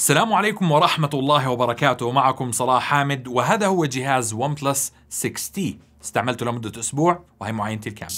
السلام عليكم ورحمة الله وبركاته معكم صلاح حامد وهذا هو جهاز ون بلس 6T استعملته لمدة أسبوع وهي معاينتي الكاملة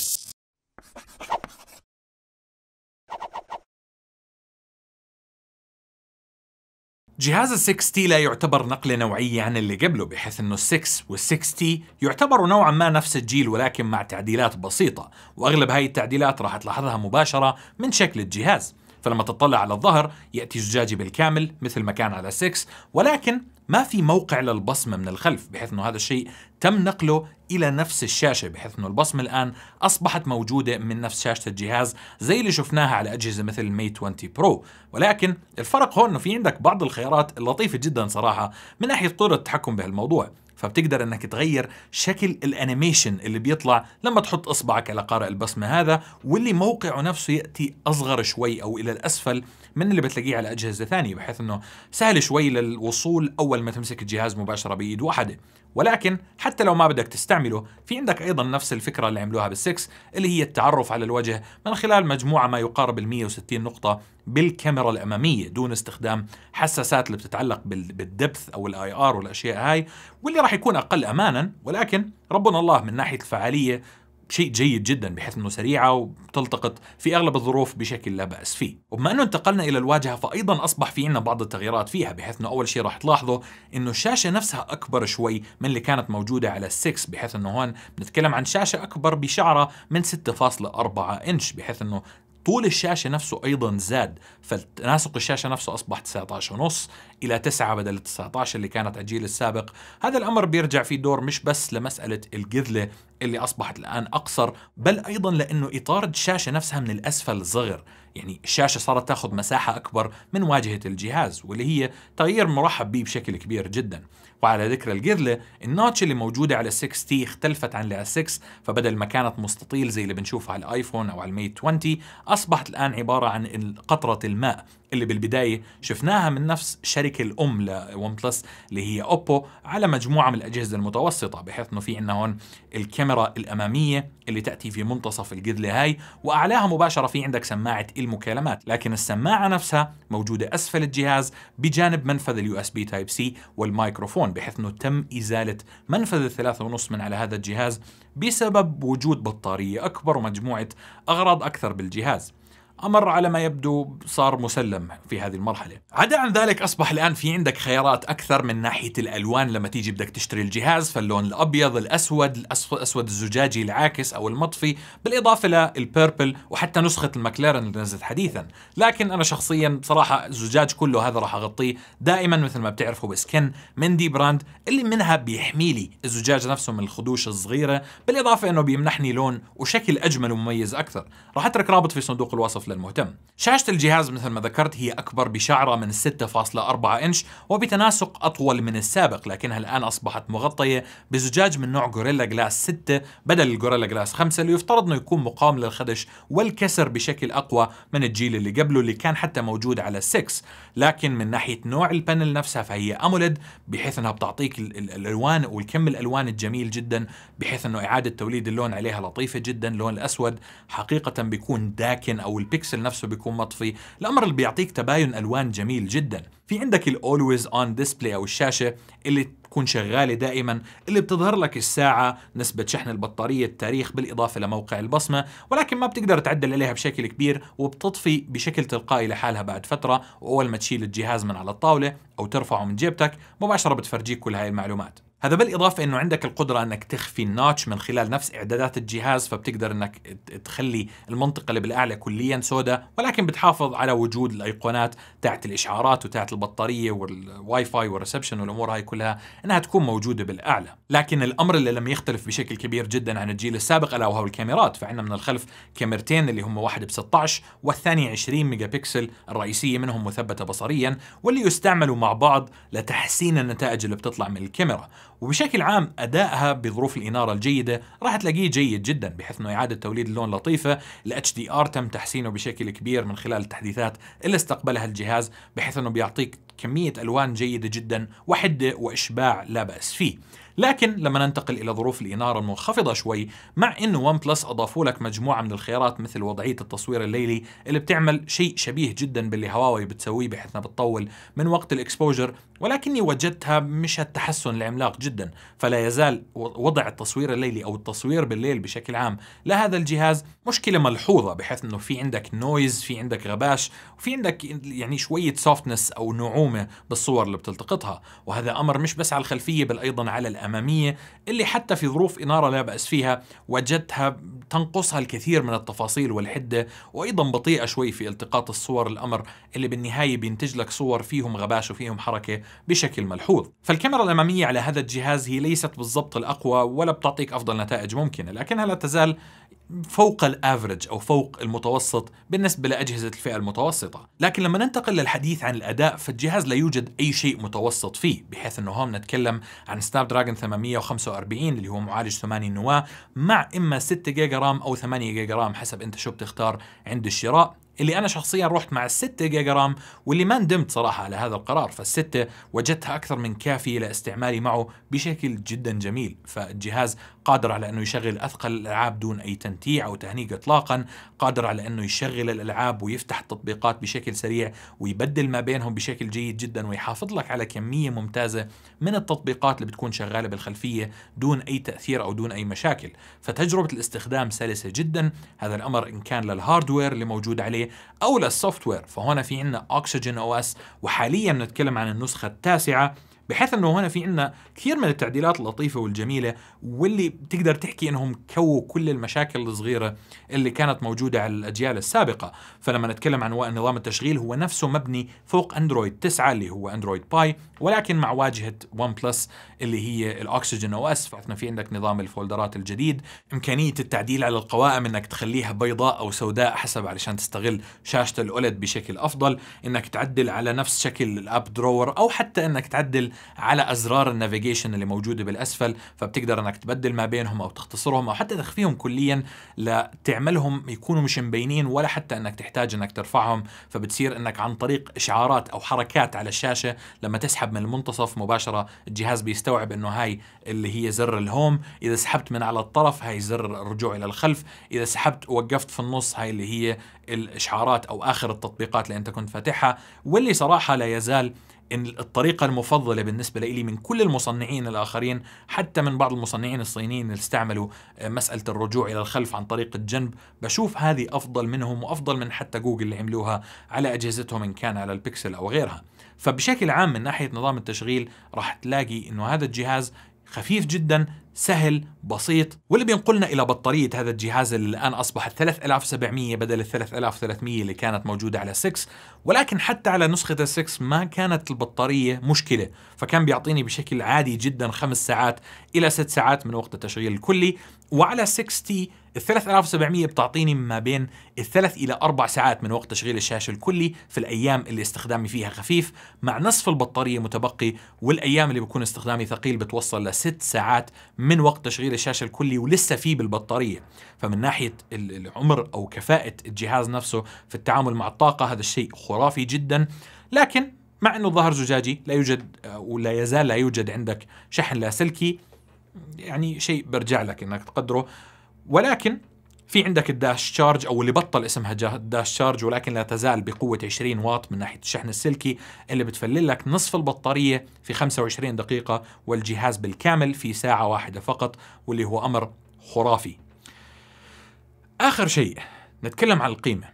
جهاز ال 6T لا يعتبر نقلة نوعية عن اللي قبله بحيث انه ال 6 وال 6T يعتبروا نوعا ما نفس الجيل ولكن مع تعديلات بسيطة واغلب هاي التعديلات راح تلاحظها مباشرة من شكل الجهاز فلما تطلع على الظهر يأتي زجاجي بالكامل مثل ما كان على 6 ولكن ما في موقع للبصمة من الخلف بحيث أنه هذا الشيء تم نقله إلى نفس الشاشة بحيث أنه البصمة الآن أصبحت موجودة من نفس شاشة الجهاز زي اللي شفناها على أجهزة مثل المي 20 برو ولكن الفرق هون أنه في عندك بعض الخيارات اللطيفة جدا صراحة من ناحية طرق التحكم بهالموضوع فبتقدر انك تغير شكل الانيميشن اللي بيطلع لما تحط اصبعك على قارئ البصمه هذا واللي موقعه نفسه ياتي اصغر شوي او الى الاسفل من اللي بتلاقيه على اجهزه ثانيه بحيث انه سهل شوي للوصول اول ما تمسك الجهاز مباشره بايد واحده ولكن حتى لو ما بدك تستعمله في عندك ايضا نفس الفكره اللي عملوها بال6 اللي هي التعرف على الوجه من خلال مجموعه ما يقارب ال 160 نقطه بالكاميرا الاماميه دون استخدام حساسات اللي بتتعلق بالدبث او الاي ار والاشياء هاي واللي راح راح يكون أقل أمانا ولكن ربنا الله من ناحية الفعالية شيء جيد جدا بحيث انه سريعه وبتلتقط في اغلب الظروف بشكل لا باس فيه، وبما انه انتقلنا الى الواجهه فايضا اصبح في عندنا بعض التغييرات فيها بحيث انه اول شيء راح تلاحظوا انه الشاشه نفسها اكبر شوي من اللي كانت موجوده على 6 بحيث انه هون بنتكلم عن شاشه اكبر بشعره من 6.4 انش بحيث انه طول الشاشه نفسه ايضا زاد فتناسق الشاشه نفسه اصبح 19.5 ونص إلى 9 بدل 19 اللي كانت الجيل السابق هذا الأمر بيرجع في دور مش بس لمسألة القذلة اللي أصبحت الآن أقصر بل أيضا لأنه إطار الشاشة نفسها من الأسفل صغر يعني الشاشة صارت تاخذ مساحة أكبر من واجهة الجهاز واللي هي تغيير مرحب به بشكل كبير جدا وعلى ذكر القذلة النوتش اللي موجودة على 6 تي اختلفت عن اللي 6 فبدل ما كانت مستطيل زي اللي بنشوفها على الايفون أو على الميت 20 أصبحت الآن عبارة عن قطرة الماء اللي بالبداية شفناها من نفس الشركة الأم لون بلس اللي هي أوبو على مجموعة من الأجهزة المتوسطة بحيث أنه في عندنا هون الكاميرا الأمامية اللي تأتي في منتصف القدلة هاي وأعلاها مباشرة في عندك سماعة المكالمات لكن السماعة نفسها موجودة أسفل الجهاز بجانب منفذ اليو اس بي تايب سي والمايكروفون بحيث أنه تم إزالة منفذ الثلاثة ونص من على هذا الجهاز بسبب وجود بطارية أكبر ومجموعة أغراض أكثر بالجهاز أمر على ما يبدو صار مسلم في هذه المرحلة عدا عن ذلك أصبح الآن في عندك خيارات أكثر من ناحية الألوان لما تيجي بدك تشتري الجهاز فاللون الأبيض الأسود الأسود الزجاجي العاكس أو المطفي بالإضافة للبيربل وحتى نسخة المكلارن اللي نزلت حديثا لكن أنا شخصيا بصراحة الزجاج كله هذا راح أغطيه دائما مثل ما بتعرفوا بسكن من دي براند اللي منها بيحمي لي الزجاج نفسه من الخدوش الصغيرة بالإضافة أنه بيمنحني لون وشكل أجمل ومميز أكثر راح أترك رابط في صندوق الوصف للمهتم شاشة الجهاز مثل ما ذكرت هي أكبر بشعرة من 6.4 إنش وبتناسق أطول من السابق لكنها الآن أصبحت مغطية بزجاج من نوع غوريلا جلاس 6 بدل الغوريلا جلاس 5 اللي يفترض أنه يكون مقاوم للخدش والكسر بشكل أقوى من الجيل اللي قبله اللي كان حتى موجود على 6 لكن من ناحية نوع البانل نفسها فهي أمولد بحيث أنها بتعطيك الألوان والكم الألوان الجميل جدا بحيث أنه إعادة توليد اللون عليها لطيفة جدا اللون الأسود حقيقة بيكون داكن أو البيكسل نفسه بيكون مطفي الأمر اللي بيعطيك تباين ألوان جميل جدا في عندك الأولويز أون ديسبلاي أو الشاشة اللي تكون شغالة دائما اللي بتظهر لك الساعة نسبة شحن البطارية التاريخ بالإضافة لموقع البصمة ولكن ما بتقدر تعدل عليها بشكل كبير وبتطفي بشكل تلقائي لحالها بعد فترة وأول ما تشيل الجهاز من على الطاولة أو ترفعه من جيبتك مباشرة بتفرجيك كل هاي المعلومات هذا بالإضافة أنه عندك القدرة أنك تخفي الناتش من خلال نفس إعدادات الجهاز فبتقدر أنك تخلي المنطقة اللي بالأعلى كليا سوداء ولكن بتحافظ على وجود الأيقونات تاعت الإشعارات وتاعت البطارية والواي فاي والريسبشن والأمور هاي كلها أنها تكون موجودة بالأعلى لكن الأمر اللي لم يختلف بشكل كبير جدا عن الجيل السابق ألا وهو الكاميرات فعندنا من الخلف كاميرتين اللي هم واحد ب 16 والثاني 20 ميجا بكسل الرئيسية منهم مثبتة بصريا واللي يستعملوا مع بعض لتحسين النتائج اللي بتطلع من الكاميرا وبشكل عام ادائها بظروف الاناره الجيده راح تلاقيه جيد جدا بحيث انه اعاده توليد اللون لطيفه ال HDR تم تحسينه بشكل كبير من خلال التحديثات اللي استقبلها الجهاز بحيث انه بيعطيك كمية ألوان جيدة جدا وحدة وإشباع لا بأس فيه لكن لما ننتقل إلى ظروف الإنارة المنخفضة شوي مع أنه ون بلس أضافوا لك مجموعة من الخيارات مثل وضعية التصوير الليلي اللي بتعمل شيء شبيه جدا باللي هواوي بتسويه بحيث انها بتطول من وقت الاكسبوجر ولكني وجدتها مش التحسن العملاق جدا فلا يزال وضع التصوير الليلي أو التصوير بالليل بشكل عام لهذا الجهاز مشكلة ملحوظة بحيث أنه في عندك نويز في عندك غباش وفي عندك يعني شوية سوفتنس أو نعومة مرسومة بالصور اللي بتلتقطها وهذا أمر مش بس على الخلفية بل أيضا على الأمامية اللي حتى في ظروف إنارة لا بأس فيها وجدتها تنقصها الكثير من التفاصيل والحدة وأيضا بطيئة شوي في التقاط الصور الأمر اللي بالنهاية بينتج لك صور فيهم غباش وفيهم حركة بشكل ملحوظ فالكاميرا الأمامية على هذا الجهاز هي ليست بالضبط الأقوى ولا بتعطيك أفضل نتائج ممكنة لكنها لا تزال فوق الافرج او فوق المتوسط بالنسبه لاجهزه الفئه المتوسطه، لكن لما ننتقل للحديث عن الاداء فالجهاز لا يوجد اي شيء متوسط فيه، بحيث انه هون نتكلم عن سناب دراجون 845 اللي هو معالج 8 نواه مع اما 6 جيجا رام او 8 جيجا رام حسب انت شو بتختار عند الشراء، اللي انا شخصيا رحت مع الستة جيجا رام واللي ما ندمت صراحه على هذا القرار فالستة وجدتها اكثر من كافيه لاستعمالي معه بشكل جدا جميل فالجهاز قادر على انه يشغل اثقل الالعاب دون اي تنتيع او تهنيق اطلاقا قادر على انه يشغل الالعاب ويفتح التطبيقات بشكل سريع ويبدل ما بينهم بشكل جيد جدا ويحافظ لك على كميه ممتازه من التطبيقات اللي بتكون شغاله بالخلفيه دون اي تاثير او دون اي مشاكل فتجربه الاستخدام سلسه جدا هذا الامر ان كان للهاردوير اللي موجود عليه او للسوفت وير فهنا في عندنا اوكسجين او اس وحاليا بنتكلم عن النسخه التاسعه بحيث انه هنا في عندنا كثير من التعديلات اللطيفه والجميله واللي بتقدر تحكي انهم كووا كل المشاكل الصغيره اللي كانت موجوده على الاجيال السابقه، فلما نتكلم عن نظام التشغيل هو نفسه مبني فوق اندرويد 9 اللي هو اندرويد باي ولكن مع واجهه ون بلس اللي هي الاكسجين او اس فاحنا في عندك نظام الفولدرات الجديد، امكانيه التعديل على القوائم انك تخليها بيضاء او سوداء حسب علشان تستغل شاشه الاولد بشكل افضل، انك تعدل على نفس شكل الاب درور او حتى انك تعدل على ازرار النافيجيشن اللي موجوده بالاسفل فبتقدر انك تبدل ما بينهم او تختصرهم او حتى تخفيهم كليا لتعملهم يكونوا مش مبينين ولا حتى انك تحتاج انك ترفعهم فبتصير انك عن طريق اشعارات او حركات على الشاشه لما تسحب من المنتصف مباشره الجهاز بيستوعب انه هاي اللي هي زر الهوم اذا سحبت من على الطرف هاي زر الرجوع الى الخلف اذا سحبت ووقفت في النص هاي اللي هي الاشعارات او اخر التطبيقات اللي انت كنت فاتحها واللي صراحه لا يزال الطريقة المفضلة بالنسبة لي من كل المصنعين الآخرين حتى من بعض المصنعين الصينيين اللي استعملوا آه، مسألة الرجوع إلى الخلف عن طريق الجنب بشوف هذه أفضل منهم وأفضل من حتى جوجل اللي عملوها على أجهزتهم إن كان على البكسل أو غيرها فبشكل عام من ناحية نظام التشغيل راح تلاقي أنه هذا الجهاز خفيف جدا سهل بسيط واللي بينقلنا إلى بطارية هذا الجهاز اللي الآن أصبحت 3700 بدل ال 3300 اللي كانت موجودة على 6 ولكن حتى على نسخة ال 6 ما كانت البطارية مشكلة فكان بيعطيني بشكل عادي جدا خمس ساعات إلى ست ساعات من وقت التشغيل الكلي وعلى 6 تي ال 3700 بتعطيني ما بين الثلاث إلى أربع ساعات من وقت تشغيل الشاشة الكلي في الأيام اللي استخدامي فيها خفيف مع نصف البطارية متبقي والأيام اللي بكون استخدامي ثقيل بتوصل لست ساعات من وقت تشغيل الشاشه الكلي ولسه فيه بالبطاريه فمن ناحيه العمر او كفاءه الجهاز نفسه في التعامل مع الطاقه هذا الشيء خرافي جدا لكن مع انه الظهر زجاجي لا يوجد آه، ولا يزال لا يوجد عندك شحن لاسلكي يعني شيء برجع لك انك تقدره ولكن في عندك الداش شارج او اللي بطل اسمها داش شارج ولكن لا تزال بقوه 20 واط من ناحيه الشحن السلكي اللي بتفلل لك نصف البطاريه في 25 دقيقه والجهاز بالكامل في ساعه واحده فقط واللي هو امر خرافي. اخر شيء نتكلم عن القيمه.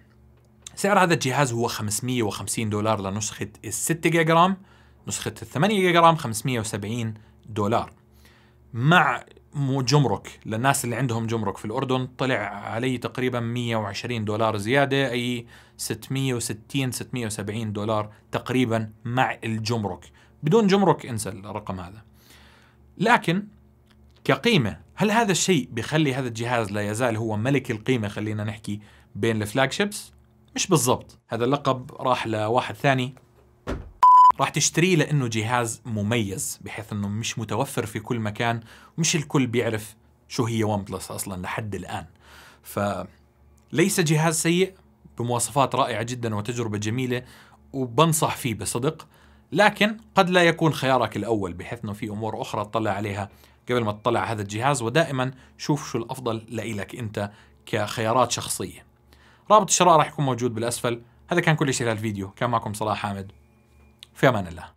سعر هذا الجهاز هو 550 دولار لنسخه ال 6 جيجا رام، نسخه ال 8 جيجا رام 570 دولار. مع مو جمرك للناس اللي عندهم جمرك في الأردن طلع علي تقريبا 120 دولار زيادة أي 660 670 دولار تقريبا مع الجمرك بدون جمرك انسى الرقم هذا لكن كقيمة هل هذا الشيء بيخلي هذا الجهاز لا يزال هو ملك القيمة خلينا نحكي بين الفلاج شيبس؟ مش بالضبط هذا اللقب راح لواحد ثاني راح تشتريه لأنه جهاز مميز بحيث أنه مش متوفر في كل مكان ومش الكل بيعرف شو هي ون بلس أصلا لحد الآن ف ليس جهاز سيء بمواصفات رائعة جدا وتجربة جميلة وبنصح فيه بصدق لكن قد لا يكون خيارك الأول بحيث أنه في أمور أخرى تطلع عليها قبل ما تطلع هذا الجهاز ودائما شوف شو الأفضل لإلك أنت كخيارات شخصية رابط الشراء راح يكون موجود بالأسفل هذا كان كل شيء لهالفيديو كان معكم صلاح حامد في امان الله